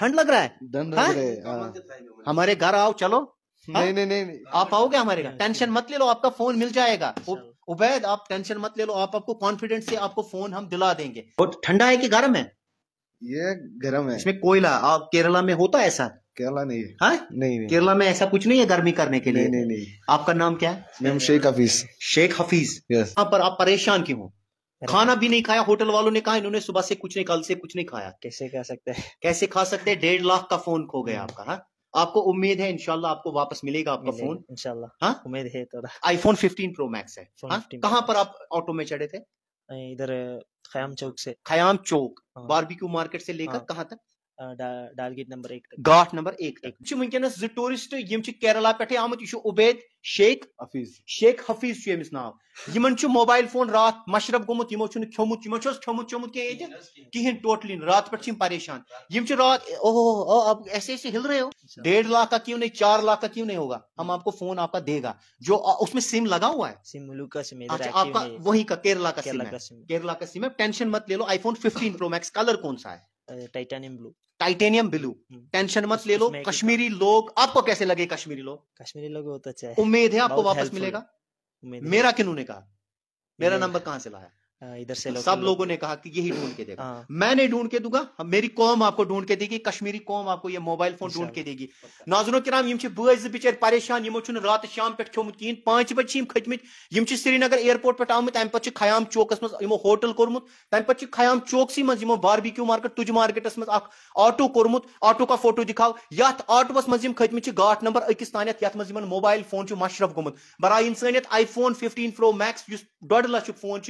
ठंड लग रहा है हाँ? लग हाँ। हमारे घर आओ चलो हाँ? नहीं नहीं नहीं आप आओगे हमारे घर टेंशन मत ले लो आपका फोन मिल जाएगा अच्छा। उबैद आप टेंशन मत ले लो आप आपको कॉन्फिडेंस से आपको फोन हम दिला देंगे और ठंडा है कि गर्म है ये गर्म है इसमें कोयला आप केरला में होता है ऐसा केरला नहीं है हाँ? नहीं, नहीं केरला में ऐसा कुछ नहीं है गर्मी करने के लिए नहीं नहीं, नहीं। आपका नाम क्या है मैम शेख हफीज शेख हफीज यस पर आप परेशान क्यों हो खाना हाँ। भी नहीं खाया होटल वालों ने कहा इन्होंने सुबह से कुछ नहीं कल से कुछ नहीं खाया कैसे खा सकते हैं कैसे खा सकते हैं डेढ़ लाख का फोन खो गया हम्म। आपका हा? आपको उम्मीद है इनशाला आपको वापस मिलेगा आपका मिले, फोन इनशाला हाँ? उम्मीद है तो आईफोन फिफ्टीन प्रो मैक्स है हाँ? कहाँ पर आप ऑटो में चढ़े थे इधर खयाम चौक से खयाम चौक बारबिक्यू मार्केट से लेकर कहाँ तक डालगेट नंबर एक गाठ नंबर एक वनस जो टूरिस्ट यम केरला पे आमुत यह उबेद शेख हफीज शेख हफीज अमिस नाव इन मोबाइल फोन रात मशरफ गोमुत खोमुत खोमुत चोमुत क्या कहें टोटली रात पे परेशान यम रात ओहो अब ऐसे ऐसे हिल रहे हो अच्छा। डेढ़ लाख का क्यों नहीं चार लाख का क्यों नहीं होगा हम आपको फोन आपका देगा जो उसमें सिम लगा हुआ है सिम अच्छा, आपका वही का केरला का सिम केरला का सिम है टेंशन मत ले लो iPhone fifteen pro max colour कौन सा है टाइटेनियम ब्लू टाइटेनियम ब्लू हम्म। टेंशन मत ले लो कश्मीरी लोग आपको कैसे लगे कश्मीरी लोग कश्मीरी लोग बहुत उम्मीद है आपको वापस मिलेगा मेरा किन्नू ने कहा मेरा नंबर कहाँ से लाया इधर से तो सब लोगों ने कहा कि यही ढूंढ के देगा हाँ। मैंने ढूंढ के दूंगा मेरी कौम आपको ढूंढ के देगी कश्मीरी कौम आपको ये मोबाइल फोन ढूंढ के देगी नाजनो कराम यम बज बिचार परेशान रात शाम पे खोमुत कहें पांच बजे खतम यम श्रीनगर एयरपोर्ट पे आम तम पे खयाम चौकस मज यमो होटल कोर्मुत तमें पे खयाम चौकसी मो बारबिक्यू मार्केट तुज मार्केटस मा आटो कोर्मुत आटो का फोटो दिखाओ यथ ऑटोस मज खतम नंबर अकिस तानत ये मोबाइल फोन मशरफ गुमुत बरा इंसानियत iPhone fifteen pro max डोड लच फोन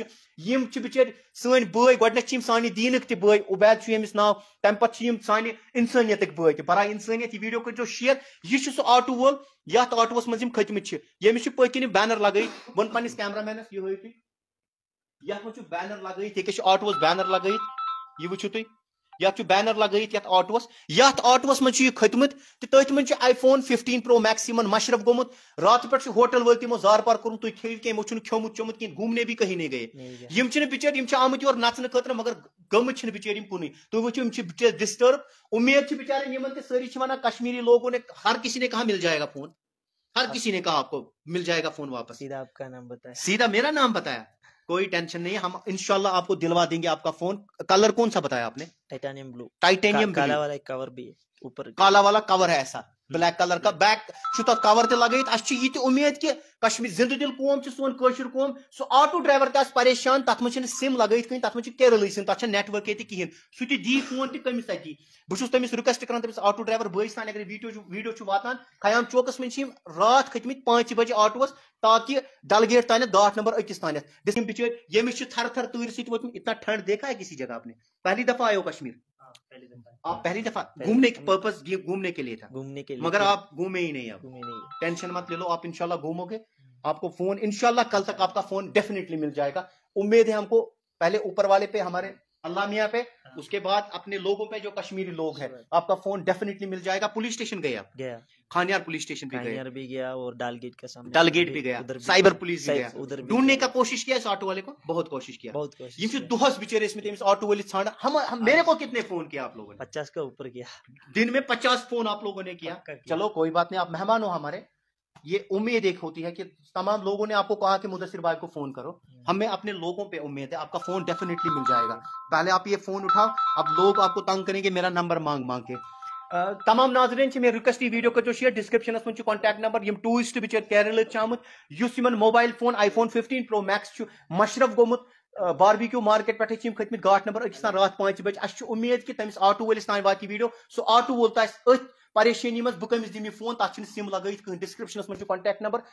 यम बिचार सन बे गोडन दीन ते बे नाव तम पे सान इंसानियत बे इंसानियत यह वीडियो करो शेयर यह आटो वोल ये आटोस मं खतमत यमिस पकन बैनर लगे वो पन्स कैमरा मैनस यह तुम ये बैनर लगे ये आटोस बैनर लगे यह वो तुम यु बैनर लगत ये आटोस ये आटोस मज खतमुत तो तथ मे iPhone fifteen pro max इन मशरफ गोमुत रात पे होटल वो तमो जार पार कर तुम खेव कम खोमुत चोमुत कह घूमने भी कहीं नहीं गए यम बिचार यम आम नचने खुद मगर गमत बिचार कुन तुम वो बिचे डिस्टर्ब उम्मीद बिचारे यमन तो सारी वन कश्मीरी लोगों ने हर किसी ने कहा मिल जाएगा फोन हर किसी ने कहा आपको मिल जाएगा फोन वापस सीधा आपका नाम बताया सीधा मेरा नाम बताया कोई टेंशन नहीं हम इनशाला आपको दिलवा देंगे आपका फोन कलर कौन सा बताया आपने टाइटेनियम ब्लू टाइटेनियम काला वाला कवर भी है ऊपर काला वाला कवर है ऐसा ब्लैक कलर का बैक कवर तगत अ उम्मीद कि कश्मीर जिंद दिल कौम सोन कौम सो आटो ड्राइवर तस परेशान तथ मे सिम लगत कहीं तथ मे सिम तथा नेटवर्क ये कहें सह दी फोन तमिस अति बहुत तमिस रिक्वेस्ट करान आटो ड्राइवर बस सान अगर वीडियो वीडियो वातान खयाम चौकस मे रात कतम पाँच बजे आटोस ताकि डलगेट तान गाठ नंबर अकिस तान बिचार ये थर थर तूर सोतम इतना ठंड देखा है किसी जगह आपने पहली दफा आयो कश्मीर आप पहली दफा घूमने के पर्पस घूमने के लिए था घूमने के लिए मगर आप घूमे ही नहीं घूमे नहीं टेंशन मत ले लो आप इनशाला घूमोगे हम्म। आपको फोन इनशाला कल तक आपका फोन डेफिनेटली मिल जाएगा उम्मीद है हमको पहले ऊपर वाले पे हमारे अल्लाह मियाँ पे उसके बाद अपने लोगों पे जो कश्मीरी लोग हैं आपका फोन डेफिनेटली मिल जाएगा पुलिस स्टेशन गए आप गया खानियार पुलिस स्टेशन भी गए भी गया और डालगेट के सामने डालगेट भी गया साइबर पुलिस भी गया उधर ढूंढने का कोशिश किया इस ऑटो वाले को बहुत कोशिश किया बहुत कोशिश ये दुहस बिचेरे इसमें इस ऑटो वाले छाण हम, हम मेरे को कितने फोन किया आप लोगों ने पचास के ऊपर किया दिन में पचास फोन आप लोगों ने किया चलो कोई बात नहीं आप मेहमान हो हमारे ये उम्मीद एक होती है कि तमाम लोगों ने आपको कहा कि मुदसर भाई को फोन करो हमें अपने लोगों पे उम्मीद है आपका फोन डेफिनेटली मिल जाएगा पहले आप ये फोन उठाओ अब लोग आपको तंग करेंगे मेरा नंबर मांग मांग के तमाम से मैं रिक्वेस्ट यह वीडियो करो डिस्क्रिप्शन में कॉन्टैक्ट नंबर यम टूरिस्ट बिचर केरल आमुत mobile phone iPhone fifteen pro max मशरफ गोमुत बारबिक्यू मार्केट पे खत्म गाठ नंबर अकिस तान रात पांच बजे अस तो उम्मीद कि तमिस ऑटो वलिस तान वाति वीडियो सो ऑटो वो तो अथ परेशानी मज बह कमिस फोन तथा सिम लगे कहीं डिस्क्रिप्शन मज कॉन्टैक्ट नंबर